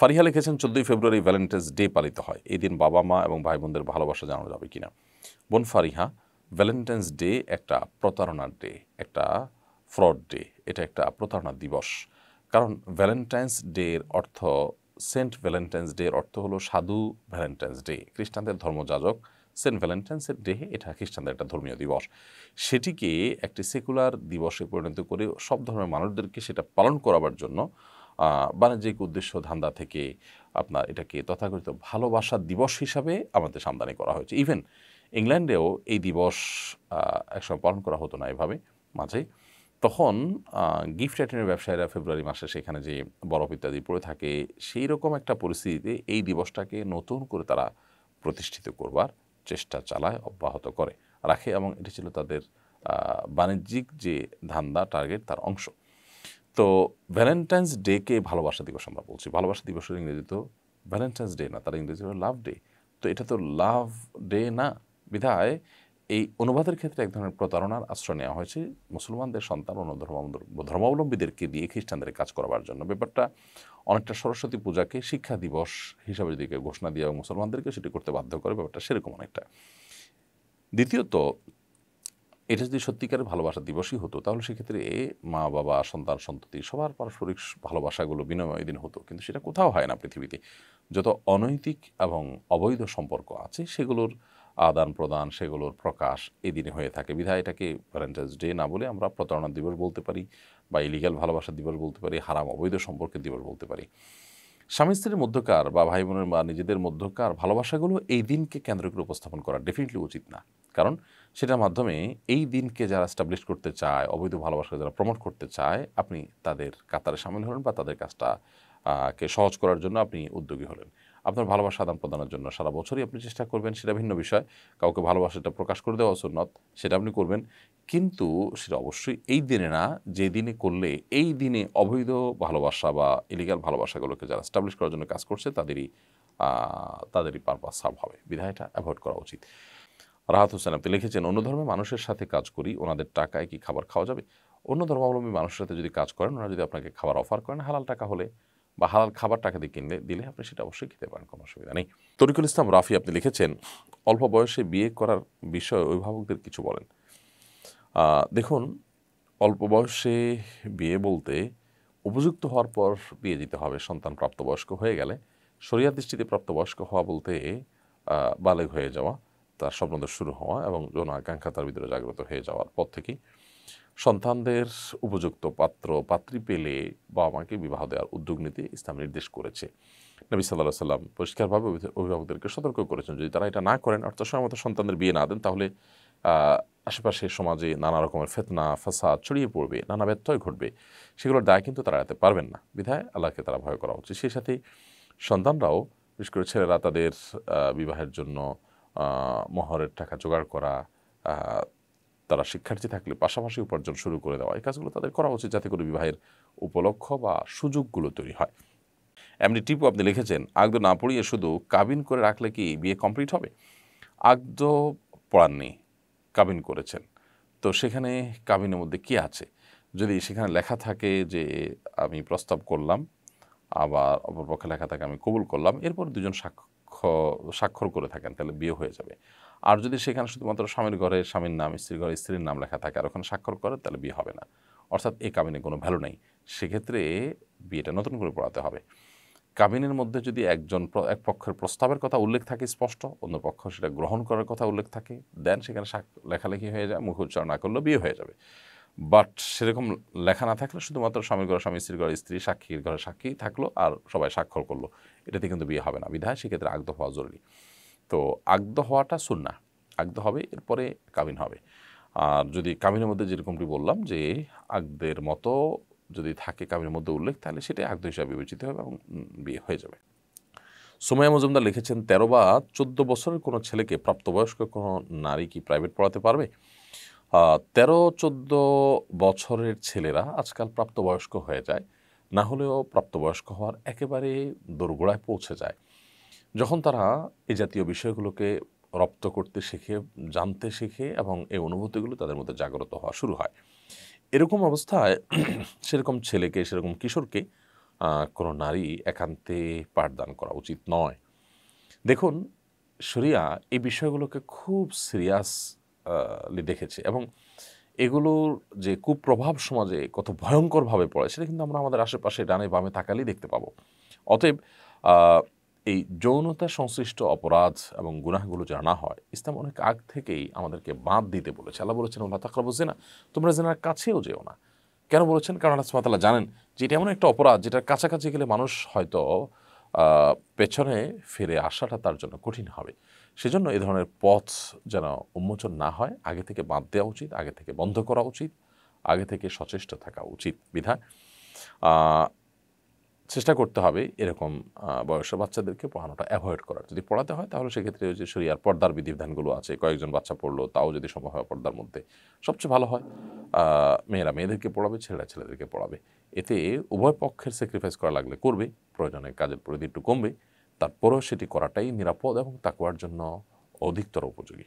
ফারিহা লিখেছেন চোদ্দোই ফেব্রুয়ারি Valentine's day পালিত হয় এই দিন বাবা মা এবং ভাই বোনদের ভালোবাসা জানানো যাবে কিনা বোন ফারিহা ভ্যালেন্টাইন্স ডে একটা প্রতারণার ডে একটা ফ্রড ডে এটা একটা প্রতারণা দিবস কারণ ভ্যালেন্টাইন্স ডের অর্থ সেন্ট ভ্যালেন্টাইন্স ডের অর্থ হলো সাধু ভ্যালেন্টাইন্স ডে খ্রিস্টানদের ধর্মযাজক সেন্ট ভ্যালেন্টাইন্সের ডে এটা খ্রিস্টানদের একটা ধর্মীয় দিবস সেটিকে একটি সেকুলার দিবসে পরিণত করে সব ধর্মের মানুষদেরকে সেটা পালন করাবার জন্য বাণিজ্যিক উদ্দেশ্য ধান্দা থেকে আপনার এটাকে তথাকথিত ভালোবাসার দিবস হিসাবে আমাদের সামদানি করা হয়েছে ইভেন ইংল্যান্ডেও এই দিবস একসময় পালন করা হতো না এভাবে মাঝে তখন গিফট অ্যাটেনের ব্যবসায়ীরা ফেব্রুয়ারি মাসে সেখানে যে বরফ ইত্যাদি পড়ে থাকে সেই রকম একটা পরিস্থিতিতে এই দিবসটাকে নতুন করে তারা প্রতিষ্ঠিত করবার চেষ্টা চালায় অব্যাহত করে রাখে এবং এটি ছিল তাদের বাণিজ্যিক যে ধান্দা টার্গেট তার অংশ তো ভ্যালেন্টাইন্স ডেকে ভালোবাসা দিবস আমরা বলছি ভালোবাসা দিবসের ইংরেজি তো ভ্যালেন্টাইন্স ডে না তার ইংরেজি হলো লাভ ডে তো এটা তো লাভ ডে না বিধায় এই অনুবাদের ক্ষেত্রে এক ধরনের প্রতারণার আশ্রয় নেওয়া হয়েছে মুসলমানদের সন্তান অন্য ধর্মাবলম্বীদেরকে দিয়ে খ্রিস্টানদের কাজ করবার জন্য ব্যাপারটা অনেকটা সরস্বতী পূজাকে শিক্ষা দিবস হিসাবে যদি ঘোষণা দিয়ে এবং মুসলমানদেরকে সেটি করতে বাধ্য করে ব্যাপারটা সেরকম অনেকটা দ্বিতীয়ত এটা যদি সত্যিকারের ভালোবাসা দিবসই হতো তাহলে সেক্ষেত্রে মা বাবা সন্তান সন্ততি সবার পারস্পরিক ভালোবাসাগুলো বিনিময় দিন হতো কিন্তু সেটা কোথাও হয় না পৃথিবীতে যত অনৈতিক এবং অবৈধ সম্পর্ক আছে সেগুলোর আদান প্রদান সেগুলোর প্রকাশ এদিনে হয়ে থাকে বিধায় এটাকে ভ্যালেন্টাইন্স ডে না বলে আমরা প্রতারণা দিবস বলতে পারি বা ইলিগাল ভালোবাসা দিবস বলতে পারি হারাম অবৈধ সম্পর্কের দিবস বলতে পারি স্বামী স্ত্রীর মধ্যকার বা ভাই বোনের বা নিজেদের মধ্যকার ভালোবাসাগুলো এই দিনকে কেন্দ্র করে উপস্থাপন করা ডেফিনেটলি উচিত না কারণ সেটার মাধ্যমে এই দিনকে যারা স্টাবলিশ করতে চায় অবৈধ ভালোবাসা যারা প্রমোট করতে চায় আপনি তাদের কাতারে সামিল হলেন বা তাদের কাজটা কে সহজ করার জন্য আপনি উদ্যোগী হলেন আপনার ভালোবাসা আদান প্রদানের জন্য সারা বছরই আপনি চেষ্টা করবেন সেটা ভিন্ন বিষয় কাউকে ভালোবাসাটা প্রকাশ করে দেওয়া সুন্নত সেটা আপনি করবেন কিন্তু সেটা অবশ্যই এই দিনে না যে দিনে করলে এই দিনে অবৈধ ভালোবাসা বা ইলিগাল ভালোবাসাগুলোকে যারা স্টাবলিশ করার জন্য কাজ করছে তাদেরই তাদেরই পারপাস সার্ভ হবে বিধায়টা অ্যাভয়েড করা উচিত রাহাত হোসেন আপনি লিখেছেন অন্য ধর্মের মানুষের সাথে কাজ করি ওনাদের টাকায় কি খাবার খাওয়া যাবে অন্য ধর্মাবলম্বী মানুষের সাথে যদি কাজ করেন ওনারা যদি আপনাকে খাবার অফার করেন হালাল টাকা হলে বা হালাল খাবার টাকা দিয়ে কিনলে দিলে আপনি সেটা অবশ্যই খেতে পারেন কোনো অসুবিধা নেই তরিকুল ইসলাম রাফি আপনি লিখেছেন অল্প বয়সে বিয়ে করার বিষয়ে অভিভাবকদের কিছু বলেন দেখুন অল্প বয়সে বিয়ে বলতে উপযুক্ত হওয়ার পর বিয়ে দিতে হবে সন্তান প্রাপ্তবয়স্ক হয়ে গেলে শরিয়া দৃষ্টিতে প্রাপ্তবয়স্ক হওয়া বলতে বালেগ হয়ে যাওয়া তার স্বপ্নদের শুরু হওয়া এবং যৌন আকাঙ্ক্ষা তার ভিতরে জাগ্রত হয়ে যাওয়ার পর থেকেই সন্তানদের উপযুক্ত পাত্র পাত্রী পেলে বাবা মাকে বিবাহ দেওয়ার উদ্যোগ নিতে ইসলাম নির্দেশ করেছে নবী সাল্লাহ সাল্লাম পরিষ্কারভাবে অভিভাবকদেরকে সতর্ক করেছেন যদি তারা এটা না করেন অর্থাৎ সময়মতো সন্তানদের বিয়ে না দেন তাহলে আশেপাশে সমাজে নানা রকমের ফেতনা ফাসাদ ছড়িয়ে পড়বে নানা ব্যত্যয় ঘটবে সেগুলোর দায় কিন্তু তারা এড়াতে পারবেন না বিধায় আল্লাহকে তারা ভয় করা উচিত সেই সাথে সন্তানরাও বিশেষ করে ছেলেরা তাদের বিবাহের জন্য মহরের টাকা জোগাড় করা তারা শিক্ষার্থী থাকলে পাশাপাশি উপার্জন শুরু করে দেওয়া এই কাজগুলো তাদের করা উচিত যাতে করে বিবাহের উপলক্ষ বা সুযোগগুলো তৈরি হয় এমনি টিপু আপনি লিখেছেন আগদ না পড়িয়ে শুধু কাবিন করে রাখলে কি বিয়ে কমপ্লিট হবে আগদ পড়াননি কাবিন করেছেন তো সেখানে কাবিনের মধ্যে কি আছে যদি সেখানে লেখা থাকে যে আমি প্রস্তাব করলাম আবার অপরপক্ষে লেখা থাকে আমি কবুল করলাম এরপর দুজন সাক্ষ্য স্বাক্ষর করে থাকেন তাহলে বিয়ে হয়ে যাবে আর যদি সেখানে শুধুমাত্র স্বামীর ঘরে স্বামীর নাম স্ত্রীর ঘরে স্ত্রীর নাম লেখা থাকে আর ওখানে স্বাক্ষর করে তাহলে বিয়ে হবে না অর্থাৎ এই কাবিনে কোনো ভ্যালু নেই সেক্ষেত্রে বিয়েটা নতুন করে পড়াতে হবে কাবিনের মধ্যে যদি একজন এক পক্ষের প্রস্তাবের কথা উল্লেখ থাকে স্পষ্ট অন্য পক্ষ সেটা গ্রহণ করার কথা উল্লেখ থাকে দেন সেখানে লেখালেখি হয়ে যায় মুখ উচ্চারণ না করলেও বিয়ে হয়ে যাবে বাট সেরকম লেখা না থাকলে শুধুমাত্র স্বামীর ঘরে স্বামী স্ত্রীর ঘরে স্ত্রী সাক্ষীর ঘরে সাক্ষী থাকলো আর সবাই স্বাক্ষর করলো এটাতে কিন্তু বিয়ে হবে না বিধায় সেক্ষেত্রে আগ্রহ হওয়া জরুরি তো আগদ হওয়াটা সুন্না আগদ হবে এরপরে কাবিন হবে আর যদি কাবিনের মধ্যে যেরকমটি বললাম যে আগদের মতো যদি থাকে কাবিনের মধ্যে উল্লেখ তাহলে সেটাই আগদ হিসাবে বিবেচিত হবে এবং বিয়ে হয়ে যাবে সুমাইয়া মজুমদার লিখেছেন তেরো বা চোদ্দ বছরের কোনো ছেলেকে প্রাপ্তবয়স্ক কোনো নারী কি প্রাইভেট পড়াতে পারবে তেরো চোদ্দ বছরের ছেলেরা আজকাল প্রাপ্তবয়স্ক হয়ে যায় না হলেও প্রাপ্তবয়স্ক হওয়ার একেবারে দোরগোড়ায় পৌঁছে যায় যখন তারা এই জাতীয় বিষয়গুলোকে রপ্ত করতে শিখে জানতে শিখে এবং এই অনুভূতিগুলো তাদের মধ্যে জাগ্রত হওয়া শুরু হয় এরকম অবস্থায় সেরকম ছেলেকে সেরকম কিশোরকে কোনো নারী একান্তে পাঠদান করা উচিত নয় দেখুন শরিয়া এই বিষয়গুলোকে খুব সিরিয়াসলি দেখেছে এবং এগুলোর যে কুপ্রভাব সমাজে কত ভয়ঙ্করভাবে পড়ে সেটা কিন্তু আমরা আমাদের আশেপাশে ডানে বামে তাকালেই দেখতে পাবো অতএব এই যৌনতা সংশ্লিষ্ট অপরাধ এবং গুনাহগুলো যারা না হয় ইসলাম অনেক আগ থেকেই আমাদেরকে বাদ দিতে বলেছে আল্লাহ বলেছেন আল্লাহ বলছে না তোমরা জেনার কাছেও যেও না কেন বলেছেন কারণ আল্লাহ সুমাতাল্লাহ জানেন যে এটা এমন একটা অপরাধ যেটার কাছাকাছি গেলে মানুষ হয়তো পেছনে ফিরে আসাটা তার জন্য কঠিন হবে সেজন্য এ ধরনের পথ যেন উন্মোচন না হয় আগে থেকে বাদ দেওয়া উচিত আগে থেকে বন্ধ করা উচিত আগে থেকে সচেষ্ট থাকা উচিত বিধায় চেষ্টা করতে হবে এরকম বয়সের বাচ্চাদেরকে পড়ানোটা অ্যাভয়েড করার যদি পড়াতে হয় তাহলে সেক্ষেত্রে ওই যে শরিয়ার পর্দার বিধিবিধানগুলো আছে কয়েকজন বাচ্চা পড়লো তাও যদি সম্ভব হয় পর্দার মধ্যে সবচেয়ে ভালো হয় মেয়েরা মেয়েদেরকে পড়াবে ছেলেরা ছেলেদেরকে পড়াবে এতে উভয় পক্ষের স্যাক্রিফাইস করা লাগলে করবে প্রয়োজনে কাজের পরিধি একটু কমবে তারপরেও সেটি করাটাই নিরাপদ এবং তাকুয়ার জন্য অধিকতর উপযোগী